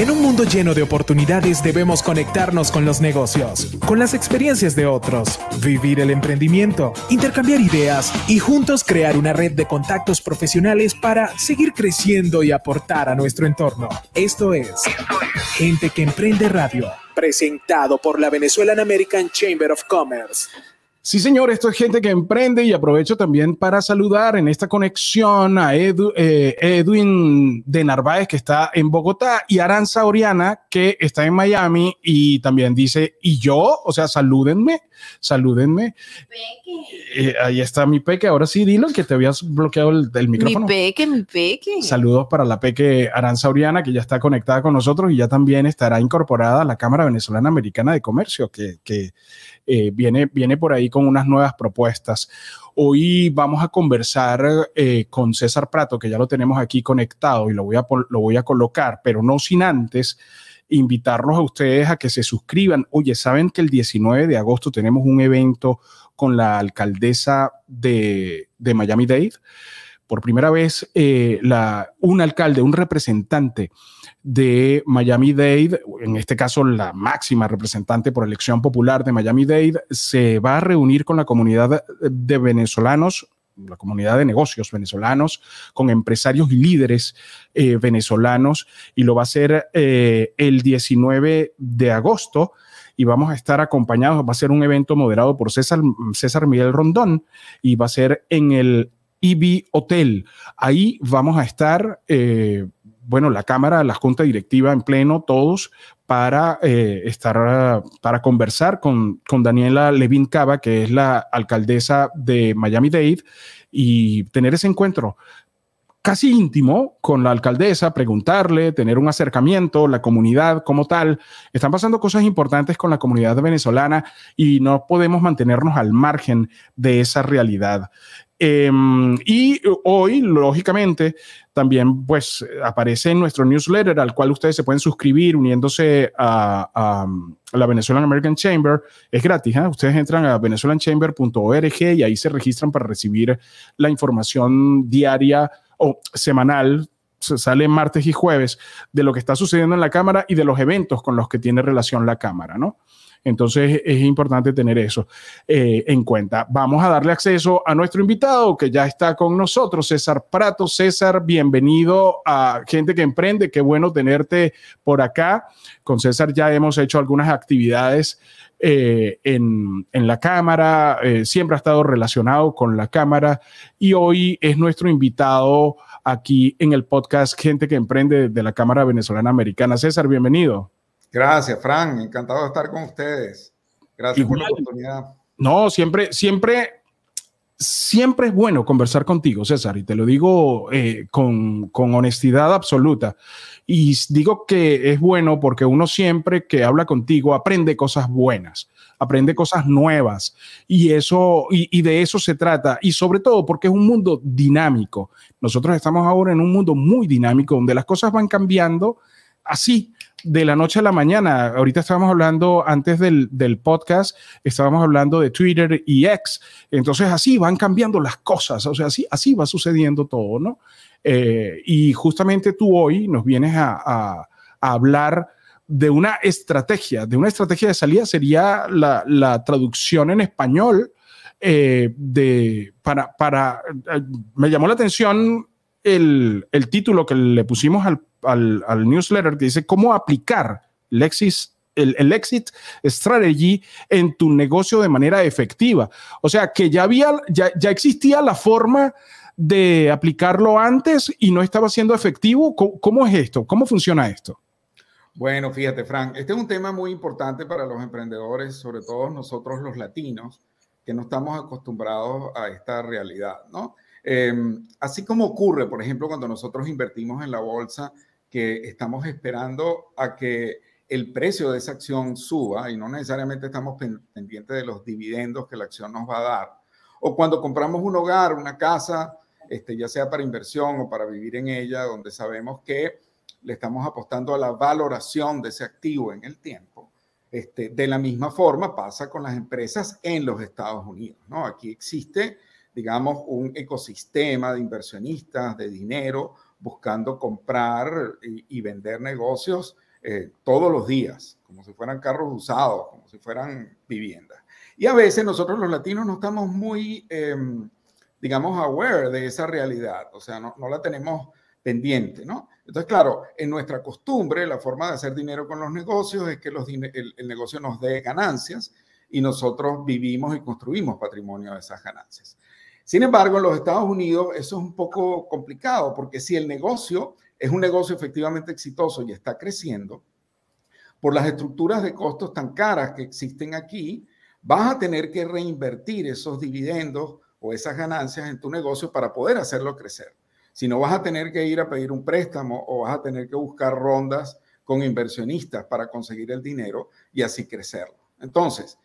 En un mundo lleno de oportunidades debemos conectarnos con los negocios, con las experiencias de otros, vivir el emprendimiento, intercambiar ideas y juntos crear una red de contactos profesionales para seguir creciendo y aportar a nuestro entorno. Esto es Gente que Emprende Radio, presentado por la Venezuelan American Chamber of Commerce. Sí, señor, esto es gente que emprende y aprovecho también para saludar en esta conexión a eh, Edwin de Narváez que está en Bogotá y Aranza Oriana que está en Miami y también dice, ¿y yo? O sea, salúdenme salúdenme. Eh, ahí está mi peque. Ahora sí, dilo que te habías bloqueado el, micrófono. Mi peque, mi peque. Saludos para la peque Aranza Oriana, que ya está conectada con nosotros y ya también estará incorporada a la Cámara Venezolana Americana de Comercio, que, eh, viene, viene por ahí con unas nuevas propuestas. Hoy vamos a conversar eh, con César Prato, que ya lo tenemos aquí conectado y lo voy lo voy a colocar, pero no sin antes invitarlos a ustedes a que se suscriban. Oye, saben que el 19 de agosto tenemos un evento con la alcaldesa de, Miami Dade. Por primera vez, eh, la, un alcalde, un representante de Miami Dade, en este caso la máxima representante por elección popular de Miami Dade, se va a reunir con la comunidad de venezolanos la comunidad de negocios venezolanos, con empresarios y líderes eh, venezolanos, y lo va a ser eh, el 19 de agosto. Y vamos a estar acompañados, va a ser un evento moderado por César, César Miguel Rondón y va a ser en el IB Hotel. Ahí vamos a estar eh, bueno, la Cámara, la Junta Directiva en pleno, todos, para eh, estar, para conversar con, con Daniela Levin Cava, que es la alcaldesa de Miami-Dade, y tener ese encuentro casi íntimo con la alcaldesa, preguntarle, tener un acercamiento, la comunidad como tal. Están pasando cosas importantes con la comunidad venezolana y no podemos mantenernos al margen de esa realidad. Em, y hoy, lógicamente, también pues aparece en nuestro newsletter al cual ustedes se pueden suscribir uniéndose a, la Venezuelan American Chamber. Es gratis, ¿eh? ustedes entran a venezuelanchamber.org y ahí se registran para recibir la información diaria o semanal se sale martes y jueves de lo que está sucediendo en la Cámara y de los eventos con los que tiene relación la Cámara, ¿no? Entonces es importante tener eso eh, en cuenta. Vamos a darle acceso a nuestro invitado que ya está con nosotros, César Prato. César, bienvenido a Gente que Emprende. Qué bueno tenerte por acá. Con César ya hemos hecho algunas actividades. Eh, en, la Cámara, eh, siempre ha estado relacionado con la Cámara y hoy es nuestro invitado aquí en el podcast Gente que Emprende de la Cámara Venezolana Americana. César, bienvenido. Gracias, Fran. Encantado de estar con ustedes. Gracias por la oportunidad. No, siempre, siempre, siempre es bueno conversar contigo, César, y te lo digo eh, con, honestidad absoluta. Y digo que es bueno porque uno siempre que habla contigo aprende cosas buenas, aprende cosas nuevas, y eso, y, y de eso se trata, y sobre todo porque es un mundo dinámico. Nosotros estamos ahora en un mundo muy dinámico donde las cosas van cambiando así de la noche a la mañana. Ahorita estábamos hablando, antes del, podcast, estábamos hablando de Twitter y X. Entonces así van cambiando las cosas, o sea, así, así va sucediendo todo, ¿no? Eh, y justamente tú hoy nos vienes a, hablar de una estrategia, de una estrategia de salida, sería la, traducción en español. Eh, de, para, para, eh, me llamó la atención el, título que le pusimos al, newsletter que dice cómo aplicar el, el, el exit strategy en tu negocio de manera efectiva. O sea, que ya, había, ya, existía la forma de aplicarlo antes y no estaba siendo efectivo. ¿Cómo, ¿Cómo, es esto? ¿Cómo funciona esto? Bueno, fíjate, Frank, este es un tema muy importante para los emprendedores, sobre todo nosotros los latinos, que no estamos acostumbrados a esta realidad, ¿no? Em, así como ocurre, por ejemplo, cuando nosotros invertimos en la bolsa, que estamos esperando a que el precio de esa acción suba y no necesariamente estamos pendientes de los dividendos que la acción nos va a dar. O cuando compramos un hogar, una casa, este, ya sea para inversión o para vivir en ella, donde sabemos que le estamos apostando a la valoración de ese activo en el tiempo. Este, de la misma forma pasa con las empresas en los Estados Unidos. ¿no? Aquí existe digamos, un ecosistema de inversionistas, de dinero, buscando comprar y, vender negocios eh, todos los días, como si fueran carros usados, como si fueran viviendas. Y a veces nosotros los latinos no estamos muy, em, digamos, aware de esa realidad, o sea, no, no la tenemos pendiente, ¿no? Entonces, claro, en nuestra costumbre, la forma de hacer dinero con los negocios es que los, el negocio nos dé ganancias y nosotros vivimos y construimos patrimonio de esas ganancias. Sin embargo, en los Estados Unidos eso es un poco complicado porque si el negocio es un negocio efectivamente exitoso y está creciendo, por las estructuras de costos tan caras que existen aquí, vas a tener que reinvertir esos dividendos o esas ganancias en tu negocio para poder hacerlo crecer. Si no, vas a tener que ir a pedir un préstamo o vas a tener que buscar rondas con inversionistas para conseguir el dinero y así crecerlo. Entonces,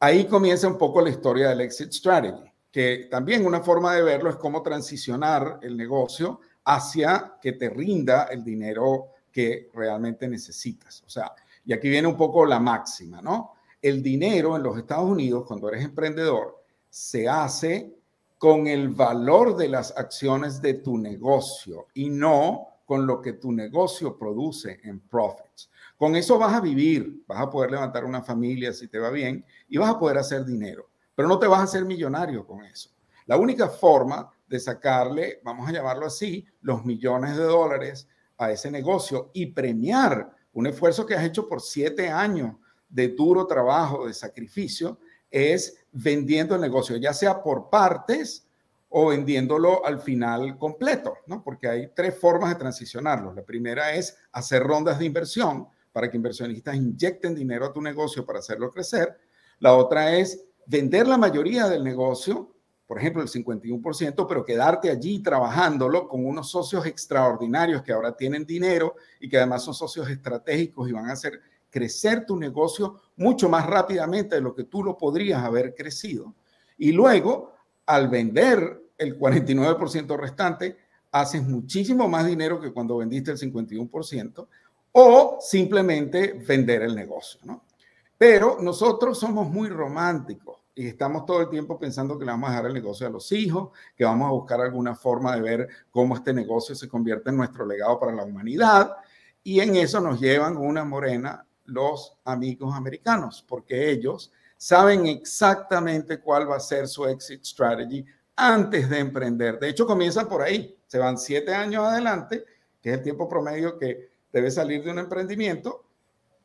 ahí comienza un poco la historia del exit strategy que también una forma de verlo es cómo transicionar el negocio hacia que te rinda el dinero que realmente necesitas. O sea, y aquí viene un poco la máxima, ¿no? El dinero en los Estados Unidos, cuando eres emprendedor, se hace con el valor de las acciones de tu negocio y no con lo que tu negocio produce en profits. Con eso vas a vivir, vas a poder levantar una familia si te va bien y vas a poder hacer dinero pero no te vas a hacer millonario con eso. La única forma de sacarle, vamos a llamarlo así, los millones de dólares a ese negocio y premiar un esfuerzo que has hecho por siete años de duro trabajo, de sacrificio, es vendiendo el negocio, ya sea por partes o vendiéndolo al final completo, ¿no? Porque hay tres formas de transicionarlo. La primera es hacer rondas de inversión para que inversionistas inyecten dinero a tu negocio para hacerlo crecer. La otra es vender la mayoría del negocio, por ejemplo, el 51%, pero quedarte allí trabajándolo con unos socios extraordinarios que ahora tienen dinero y que además son socios estratégicos y van a hacer crecer tu negocio mucho más rápidamente de lo que tú lo podrías haber crecido. Y luego, al vender el 49% restante, haces muchísimo más dinero que cuando vendiste el 51% o simplemente vender el negocio, ¿no? Pero nosotros somos muy románticos y estamos todo el tiempo pensando que le vamos a dejar el negocio a los hijos, que vamos a buscar alguna forma de ver cómo este negocio se convierte en nuestro legado para la humanidad. Y en eso nos llevan una morena los amigos americanos, porque ellos saben exactamente cuál va a ser su exit strategy antes de emprender. De hecho, comienzan por ahí, se van siete años adelante, que es el tiempo promedio que debe salir de un emprendimiento,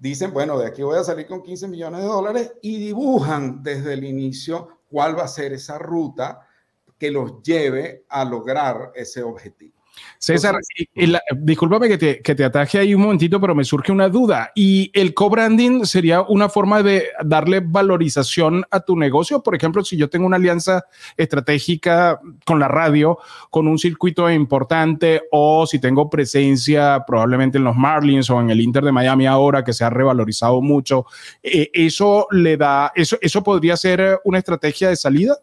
dicen, bueno, de aquí voy a salir con 15 millones de dólares y dibujan desde el inicio cuál va a ser esa ruta que los lleve a lograr ese objetivo. César, discúlpame que te, que ataje ahí un momentito, pero me surge una duda. ¿Y el co-branding sería una forma de darle valorización a tu negocio? Por ejemplo, si yo tengo una alianza estratégica con la radio, con un circuito importante, o si tengo presencia probablemente en los Marlins o en el Inter de Miami ahora, que se ha revalorizado mucho, eh, ¿eso le da, eso, eso podría ser una estrategia de salida?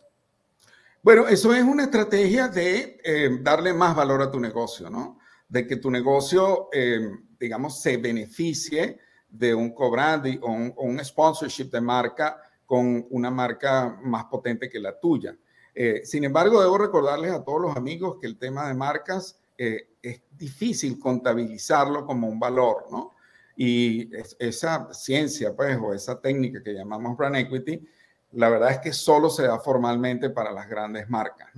Bueno, eso es una estrategia de eh, darle más valor a tu negocio, ¿no? De que tu negocio, eh, digamos, se beneficie de un co-branding o un, sponsorship de marca con una marca más potente que la tuya. Eh, sin embargo, debo recordarles a todos los amigos que el tema de marcas es difícil contabilizarlo como un valor, ¿no? Y esa ciencia, pues, o esa técnica que llamamos brand equity, la verdad es que solo se da formalmente para las grandes marcas.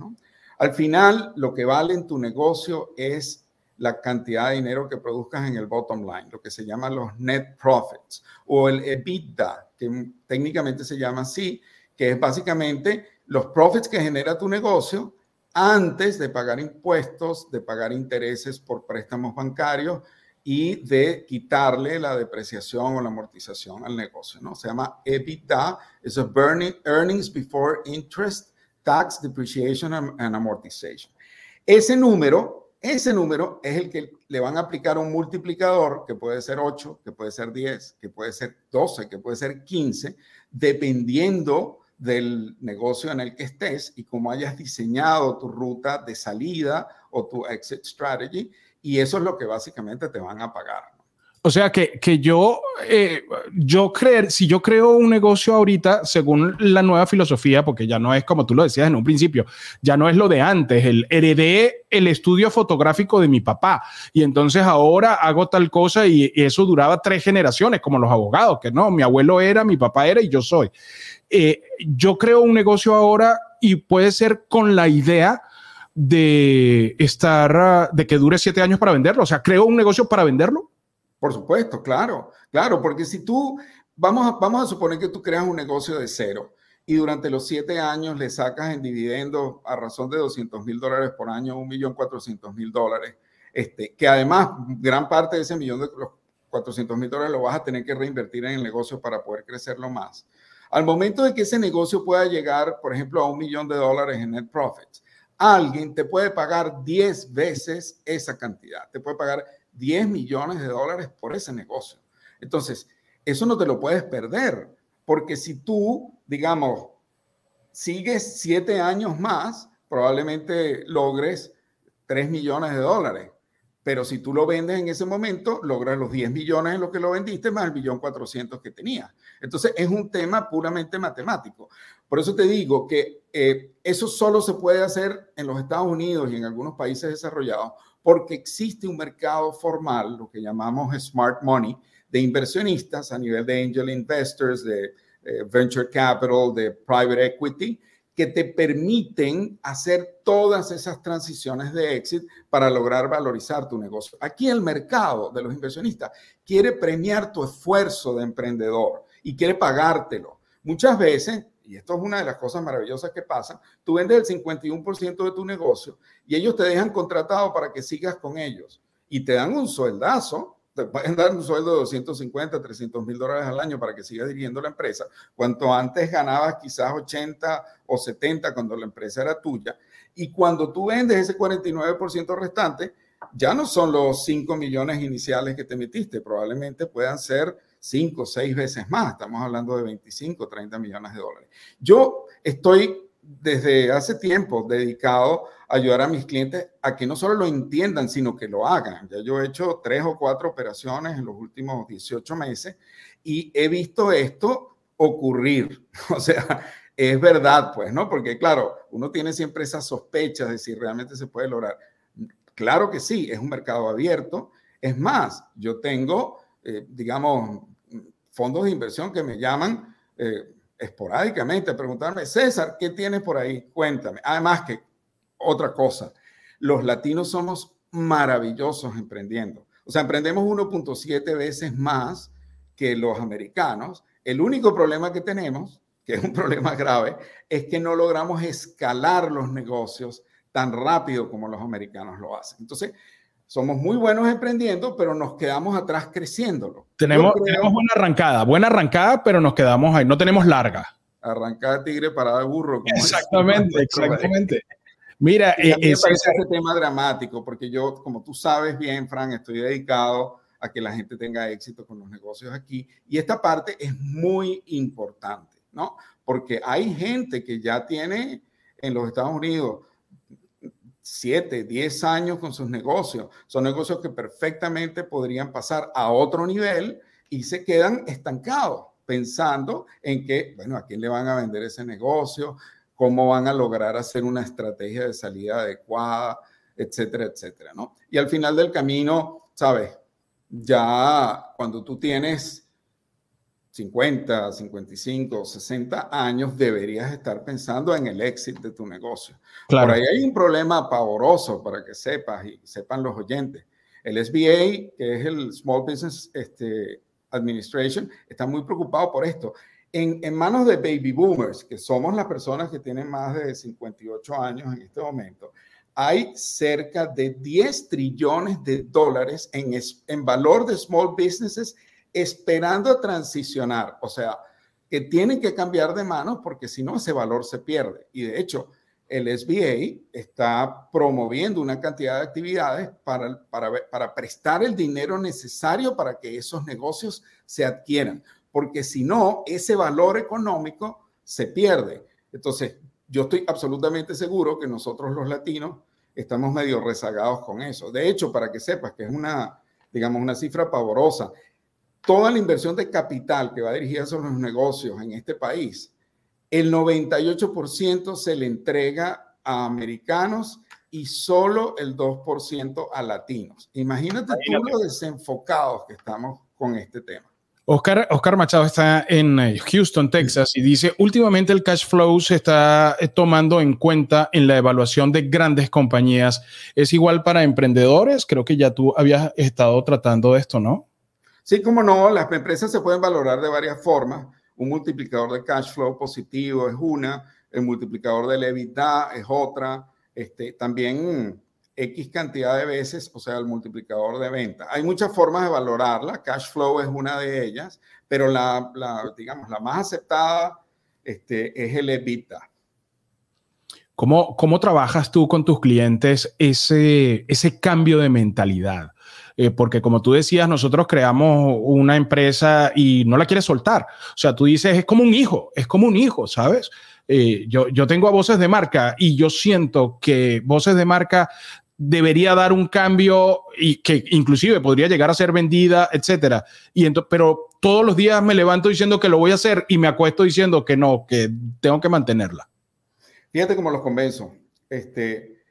Al final, lo que vale en tu negocio es la cantidad de dinero que produzcas en el bottom line, lo que se llama los net profits o el EBITDA, que técnicamente se llama así, que es básicamente los profits que genera tu negocio antes de pagar impuestos, de pagar intereses por préstamos bancarios, y de quitarle la depreciación o la amortización al negocio, ¿no? Se llama EBITDA, es Earnings Before Interest, Tax, Depreciation and Amortization. Ese número, ese número es el que le van a aplicar un multiplicador que puede ser 8, que puede ser 10, que puede ser 12, que puede ser 15, dependiendo del negocio en el que estés y cómo hayas diseñado tu ruta de salida o tu exit strategy y eso es lo que básicamente te van a pagar. O sea que, yo, eh, yo creer, si yo creo un negocio ahorita, según la nueva filosofía, porque ya no es como tú lo decías en un principio, ya no es lo de antes, el heredé el estudio fotográfico de mi papá y entonces ahora hago tal cosa y, eso duraba tres generaciones, como los abogados, que no, mi abuelo era, mi papá era y yo soy. Eh, yo creo un negocio ahora y puede ser con la idea de estar, ah, de que dure siete años para venderlo? O sea, ¿creo un negocio para venderlo? Por supuesto, claro, claro, porque si tú, vamos a, vamos a suponer que tú creas un negocio de cero y durante los siete años le sacas en dividendo a razón de 200 mil dólares por año, un millón mil dólares, este, que además gran parte de ese millón de los 400 mil dólares lo vas a tener que reinvertir en el negocio para poder crecerlo más. Al momento de que ese negocio pueda llegar, por ejemplo, a un millón de dólares en net profits, alguien te puede pagar 10 veces esa cantidad, te puede pagar 10 millones de dólares por ese negocio. Entonces, eso no te lo puedes perder, porque si tú, digamos, sigues siete años más, probablemente logres 3 millones de dólares. Pero si tú lo vendes en ese momento, logras los 10 millones en lo que lo vendiste más el millón 400 que tenía. Entonces es un tema puramente matemático. Por eso te digo que eh, eso solo se puede hacer en los Estados Unidos y en algunos países desarrollados porque existe un mercado formal, lo que llamamos smart money, de inversionistas a nivel de angel investors, de eh, venture capital, de private equity, que te permiten hacer todas esas transiciones de éxito para lograr valorizar tu negocio. Aquí el mercado de los inversionistas quiere premiar tu esfuerzo de emprendedor y quiere pagártelo. Muchas veces, y esto es una de las cosas maravillosas que pasan, tú vendes el 51% de tu negocio y ellos te dejan contratado para que sigas con ellos y te dan un sueldazo te pueden dar un sueldo de 250, 300 mil dólares al año para que sigas dirigiendo la empresa. Cuanto antes ganabas quizás 80 o 70 cuando la empresa era tuya. Y cuando tú vendes ese 49% restante, ya no son los 5 millones iniciales que te emitiste, probablemente puedan ser 5, 6 veces más. Estamos hablando de 25, 30 millones de dólares. Yo estoy desde hace tiempo dedicado ayudar a mis clientes a que no solo lo entiendan, sino que lo hagan. Ya yo he hecho tres o cuatro operaciones en los últimos 18 meses y he visto esto ocurrir. O sea, es verdad, pues, ¿no? Porque claro, uno tiene siempre esas sospechas de si realmente se puede lograr. Claro que sí, es un mercado abierto. Es más, yo tengo, eh, digamos, fondos de inversión que me llaman eh, esporádicamente a preguntarme, César, ¿qué tienes por ahí? Cuéntame. Además que otra cosa. Los latinos somos maravillosos emprendiendo. O sea, emprendemos 1.7 veces más que los americanos. El único problema que tenemos, que es un problema grave, es que no logramos escalar los negocios tan rápido como los americanos lo hacen. Entonces, somos muy buenos emprendiendo, pero nos quedamos atrás creciéndolo. Tenemos, una arrancada, buena arrancada, pero nos quedamos ahí, no tenemos larga. Arrancada tigre parada burro. exactamente, exactamente. Mira, y eh, tema dramático, porque yo, como tú sabes bien, Fran, estoy dedicado a que la gente tenga éxito con los negocios aquí. Y esta parte es muy importante, ¿no? Porque hay gente que ya tiene en los Estados Unidos siete, 10 años con sus negocios. Son negocios que perfectamente podrían pasar a otro nivel y se quedan estancados pensando en que, bueno, ¿a quién le van a vender ese negocio? cómo van a lograr hacer una estrategia de salida adecuada, etcétera, etcétera, ¿no? Y al final del camino, ¿sabes? Ya cuando tú tienes 50, 55, 60 años, deberías estar pensando en el éxito de tu negocio. Claro. Por ahí hay un problema pavoroso para que sepas y sepan los oyentes. El SBA, que es el Small Business este, Administration, está muy preocupado por esto en, manos de baby boomers, que somos las personas que tienen más de 58 años en este momento, hay cerca de 10 trillones de dólares en, en valor de small businesses esperando a transicionar, o sea, que tienen que cambiar de manos porque si no ese valor se pierde. Y de hecho, el SBA está promoviendo una cantidad de actividades para, para, para prestar el dinero necesario para que esos negocios se adquieran porque si no, ese valor económico se pierde. Entonces, yo estoy absolutamente seguro que nosotros los latinos estamos medio rezagados con eso. De hecho, para que sepas que es una, digamos, una cifra pavorosa, toda la inversión de capital que va dirigida a los negocios en este país, el 98% se le entrega a americanos y solo el 2% a latinos. Imagínate, Imagínate. tú lo desenfocados que estamos con este tema. Oscar, Machado está en eh, Houston, Texas, y dice, últimamente el cash flow se está eh, tomando en cuenta en la evaluación de grandes compañías. ¿Es igual para emprendedores? Creo que ya tú habías estado tratando de esto, ¿no? Sí, como no, las empresas se pueden valorar de varias formas. Un multiplicador de cash flow positivo es una, el multiplicador de levidad es otra. Este, también X cantidad de veces, o sea, el multiplicador de venta. Hay muchas formas de valorarla, cash flow es una de ellas, pero la, digamos, la más aceptada este, es el EBITDA. ¿Cómo, ¿Cómo, trabajas tú con tus clientes ese, ese cambio de mentalidad? Eh, porque como tú decías, nosotros creamos una empresa y no la quieres soltar. O sea, tú dices, es como un hijo, es como un hijo, ¿sabes? Eh, yo, yo, tengo a voces de marca y yo siento que voces de marca debería dar un cambio y que inclusive podría llegar a ser vendida, etcétera. Y pero todos los días me levanto diciendo que lo voy a hacer y me acuesto diciendo que no, que tengo que mantenerla. Fíjate cómo los convenzo. Este,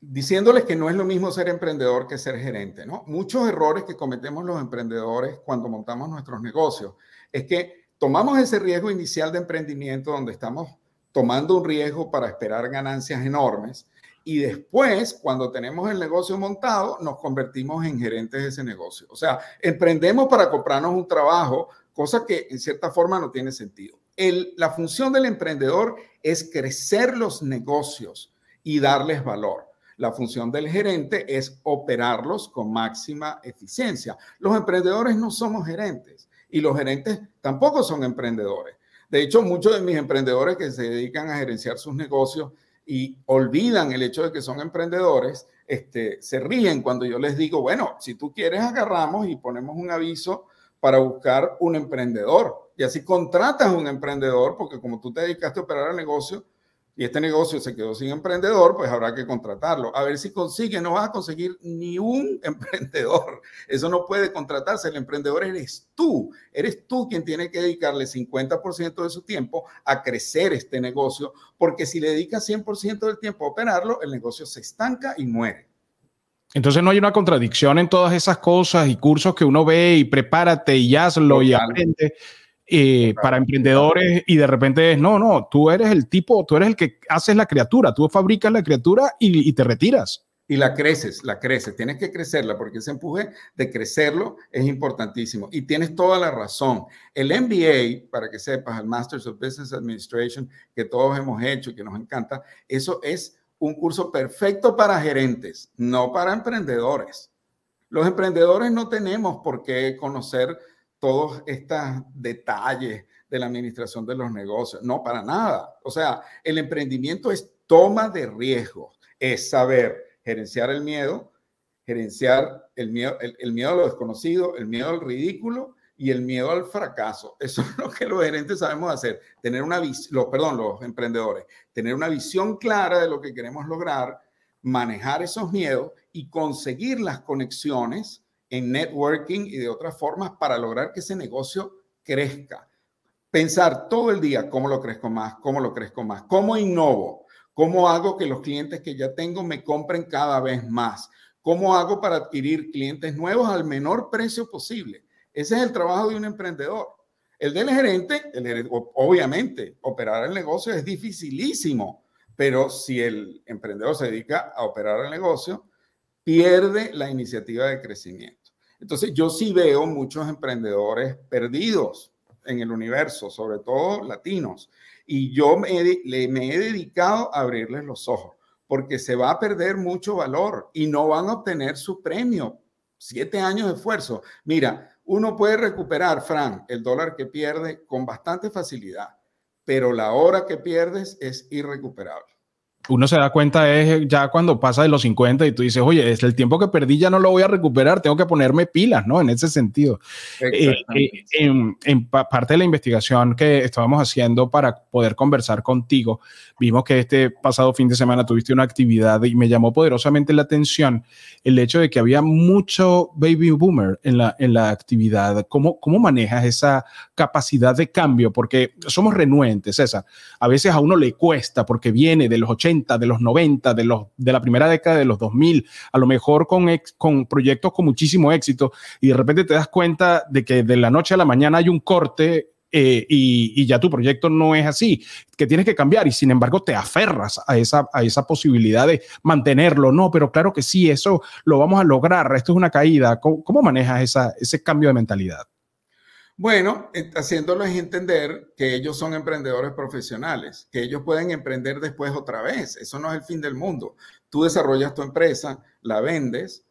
diciéndoles que no es lo mismo ser emprendedor que ser gerente, ¿no? Muchos errores que cometemos los emprendedores cuando montamos nuestros negocios es que tomamos ese riesgo inicial de emprendimiento donde estamos tomando un riesgo para esperar ganancias enormes y después, cuando tenemos el negocio montado, nos convertimos en gerentes de ese negocio. O sea, emprendemos para comprarnos un trabajo, cosa que en cierta forma no tiene sentido. la función del emprendedor es crecer los negocios y darles valor. La función del gerente es operarlos con máxima eficiencia. Los emprendedores no somos gerentes y los gerentes tampoco son emprendedores. De hecho, muchos de mis emprendedores que se dedican a gerenciar sus negocios y olvidan el hecho de que son emprendedores, este, se ríen cuando yo les digo, bueno, si tú quieres agarramos y ponemos un aviso para buscar un emprendedor. Y así contratas a un emprendedor, porque como tú te dedicaste a operar el negocio, y este negocio se quedó sin emprendedor, pues habrá que contratarlo. A ver si consigue, no vas a conseguir ni un emprendedor. Eso no puede contratarse. El emprendedor eres tú. Eres tú quien tiene que dedicarle 50% de su tiempo a crecer este negocio, porque si le dedicas 100% del tiempo a operarlo, el negocio se estanca y muere. Entonces no hay una contradicción en todas esas cosas y cursos que uno ve y prepárate y hazlo y aprende eh, para emprendedores y de repente es, no, no, tú eres el tipo, tú eres el que haces la criatura, tú fabricas la criatura y, te retiras. Y la creces, la creces, tienes que crecerla porque ese empuje de crecerlo es importantísimo. Y tienes toda la razón. El MBA, para que sepas, el master of Business Administration, que todos hemos hecho y que nos encanta, eso es un curso perfecto para gerentes, no para emprendedores. Los emprendedores no tenemos por qué conocer todos estos detalles de la administración de los negocios. No, para nada. O sea, el emprendimiento es toma de riesgos, es saber gerenciar el miedo, gerenciar el miedo, el, miedo a lo desconocido, el miedo al ridículo y el miedo al fracaso. Eso es lo que los gerentes sabemos hacer, tener una los, perdón, los emprendedores, tener una visión clara de lo que queremos lograr, manejar esos miedos y conseguir las conexiones en networking y de otras formas para lograr que ese negocio crezca. Pensar todo el día cómo lo crezco más, cómo lo crezco más, cómo innovo, cómo hago que los clientes que ya tengo me compren cada vez más, cómo hago para adquirir clientes nuevos al menor precio posible. Ese es el trabajo de un emprendedor. El del gerente, obviamente, operar el negocio es dificilísimo, pero si el emprendedor se dedica a operar el negocio, pierde la iniciativa de crecimiento. Entonces yo sí veo muchos emprendedores perdidos en el universo, sobre todo latinos. Y yo me, he, dedicado a abrirles los ojos, porque se va a perder mucho valor y no van a obtener su premio. Siete años de esfuerzo. Mira, uno puede recuperar, Fran, el dólar que pierde con bastante facilidad, pero la hora que pierdes es irrecuperable uno se da cuenta es eh, ya cuando pasa de los 50 y tú dices, oye, es el tiempo que perdí ya no lo voy a recuperar, tengo que ponerme pilas, ¿no? En ese sentido. Eh, eh, en, parte de la investigación que estábamos haciendo para poder conversar contigo, vimos que este pasado fin de semana tuviste una actividad y me llamó poderosamente la atención el hecho de que había mucho baby boomer en la, en la actividad. ¿Cómo, ¿Cómo manejas esa capacidad de cambio? Porque somos renuentes, César. A veces a uno le cuesta porque viene de los 80 de los 90, de, los, de la primera década de los 2000, a lo mejor con, con proyectos con muchísimo éxito, y de repente te das cuenta de que de la noche a la mañana hay un corte eh, y, ya tu proyecto no es así, que tienes que cambiar y sin embargo te aferras a esa, a esa posibilidad de mantenerlo. No, pero claro que sí, eso lo vamos a lograr, esto es una caída. ¿Cómo, cómo manejas esa, ese cambio de mentalidad? Bueno, eh, haciéndoles entender que ellos son emprendedores profesionales, que ellos pueden emprender después otra vez. Eso no es el fin del mundo. Tú desarrollas tu empresa, la vendes,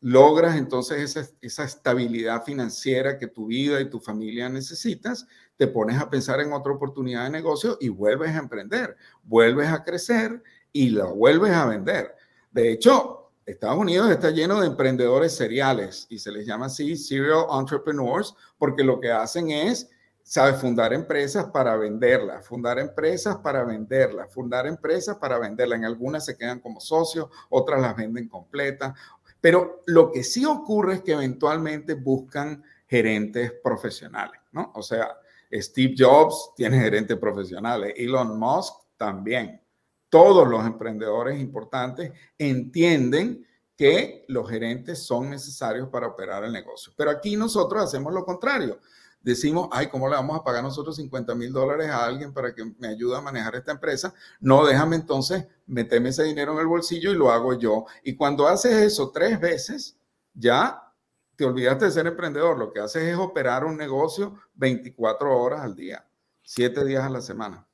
logras entonces esa, estabilidad financiera que tu vida y tu familia necesitas, te pones a pensar en otra oportunidad de negocio y vuelves a emprender, vuelves a crecer y la vuelves a vender. De hecho, Estados Unidos está lleno de emprendedores seriales y se les llama así serial entrepreneurs porque lo que hacen es, sabe Fundar empresas para venderlas, fundar empresas para venderlas, fundar empresas para venderlas. En algunas se quedan como socios, otras las venden completas. Pero lo que sí ocurre es que eventualmente buscan gerentes profesionales, ¿no? O sea, Steve Jobs tiene gerentes profesionales, Elon Musk también, todos los emprendedores importantes entienden que los gerentes son necesarios para operar el negocio. Pero aquí nosotros hacemos lo contrario. Decimos, ay, ¿cómo le vamos a pagar nosotros 50 mil dólares a alguien para que me ayude a manejar esta empresa? No, déjame entonces meterme ese dinero en el bolsillo y lo hago yo. Y cuando haces eso tres veces, ya te olvidaste de ser emprendedor. Lo que haces es operar un negocio 24 horas al día, 7 días a la semana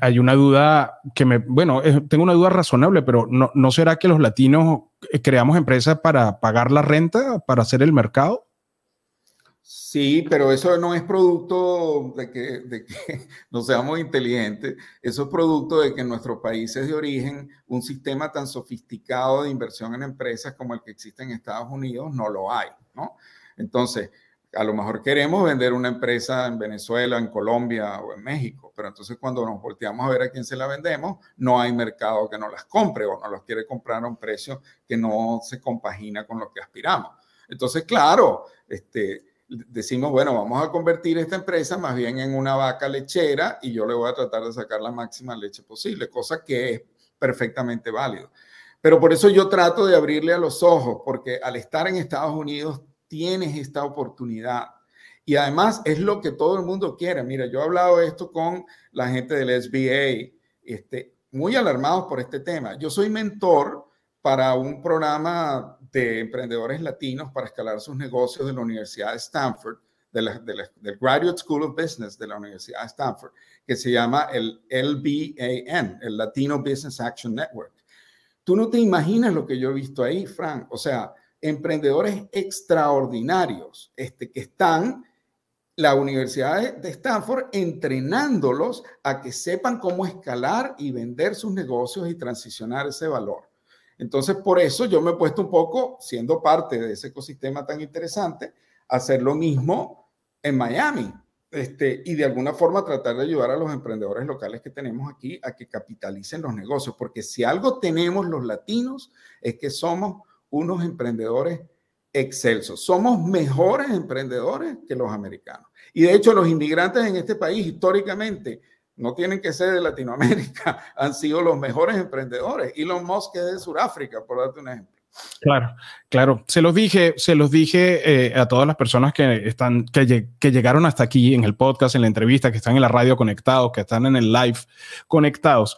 hay, una duda que me, bueno, tengo una duda razonable, pero no, será que los latinos eh, creamos empresas para pagar la renta, para hacer el mercado? Sí, pero eso no es producto de que, de que, no seamos inteligentes, eso es producto de que en nuestros países de origen un sistema tan sofisticado de inversión en empresas como el que existe en Estados Unidos no lo hay, ¿no? Entonces, a lo mejor queremos vender una empresa en Venezuela, en Colombia o en México, pero entonces cuando nos volteamos a ver a quién se la vendemos, no hay mercado que nos las compre o no las quiere comprar a un precio que no se compagina con lo que aspiramos. Entonces, claro, este, decimos, bueno, vamos a convertir esta empresa más bien en una vaca lechera y yo le voy a tratar de sacar la máxima leche posible, cosa que es perfectamente válido. Pero por eso yo trato de abrirle a los ojos, porque al estar en Estados Unidos tienes esta oportunidad. Y además es lo que todo el mundo quiere. Mira, yo he hablado esto con la gente del SBA, este, muy alarmados por este tema. Yo soy mentor para un programa de emprendedores latinos para escalar sus negocios de la Universidad de Stanford, de del Graduate School of Business de la Universidad de Stanford, que se llama el LBAN, el Latino Business Action Network. Tú no te imaginas lo que yo he visto ahí, Frank. O sea, emprendedores extraordinarios este, que están la Universidad de Stanford entrenándolos a que sepan cómo escalar y vender sus negocios y transicionar ese valor. Entonces, por eso yo me he puesto un poco, siendo parte de ese ecosistema tan interesante, a hacer lo mismo en Miami este, y de alguna forma tratar de ayudar a los emprendedores locales que tenemos aquí a que capitalicen los negocios, porque si algo tenemos los latinos es que somos unos emprendedores excelsos. Somos mejores emprendedores que los americanos. Y de hecho, los inmigrantes en este país históricamente no tienen que ser de Latinoamérica, han sido los mejores emprendedores. y los mosques de Sudáfrica, por darte un ejemplo. Claro, claro. Se los dije, se los dije eh, a todas las personas que están, que, que, llegaron hasta aquí en el podcast, en la entrevista, que están en la radio conectados, que están en el live conectados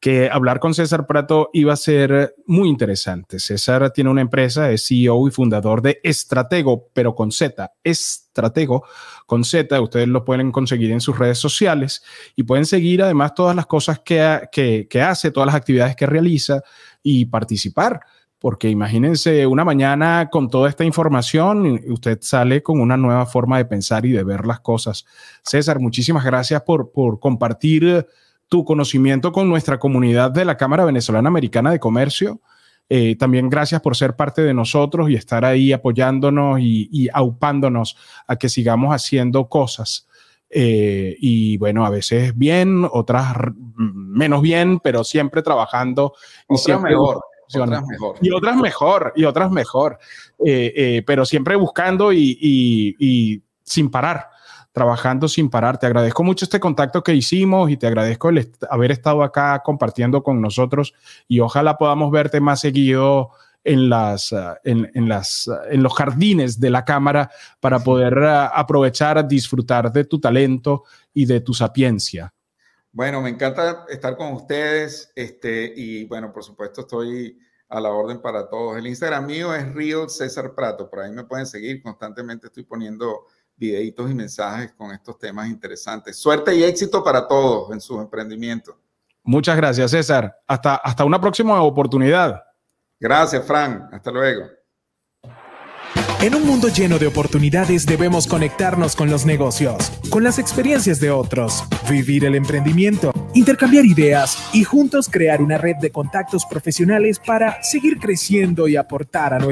que hablar con César Prato iba a ser muy interesante. César tiene una empresa, es CEO y fundador de Estratego, pero con Z, Estratego con Z. Ustedes lo pueden conseguir en sus redes sociales y pueden seguir además todas las cosas que, que, hace, todas las actividades que realiza y participar. Porque imagínense una mañana con toda esta información, usted sale con una nueva forma de pensar y de ver las cosas. César, muchísimas gracias por, por compartir tu conocimiento con nuestra comunidad de la Cámara Venezolana Americana de Comercio. Eh, también gracias por ser parte de nosotros y estar ahí apoyándonos y, y aupándonos a que sigamos haciendo cosas. Eh, y bueno, a veces bien, otras menos bien, pero siempre trabajando y otras siempre mejor, mejor. Y otras mejor, y otras mejor, eh, pero siempre buscando y sin parar trabajando sin parar. Te agradezco mucho este contacto que hicimos y te agradezco el haber estado acá compartiendo con nosotros y ojalá podamos verte más seguido en, las, ah, en, las, ah, en los jardines de la Cámara para poder ah, aprovechar, disfrutar de tu talento y de tu sapiencia. Bueno, me encanta estar con ustedes este, y bueno, por supuesto estoy a la orden para todos. El Instagram mío es Río César Prato, por ahí me pueden seguir, constantemente estoy poniendo videitos y mensajes con estos temas interesantes. Suerte y éxito para todos en sus emprendimientos. Muchas gracias, César. Hasta, hasta una próxima oportunidad. Gracias, Fran. Hasta luego. En un mundo lleno de oportunidades debemos conectarnos con los negocios, con las experiencias de otros, vivir el emprendimiento, intercambiar ideas y juntos crear una red de contactos profesionales para seguir creciendo y aportar a nuestra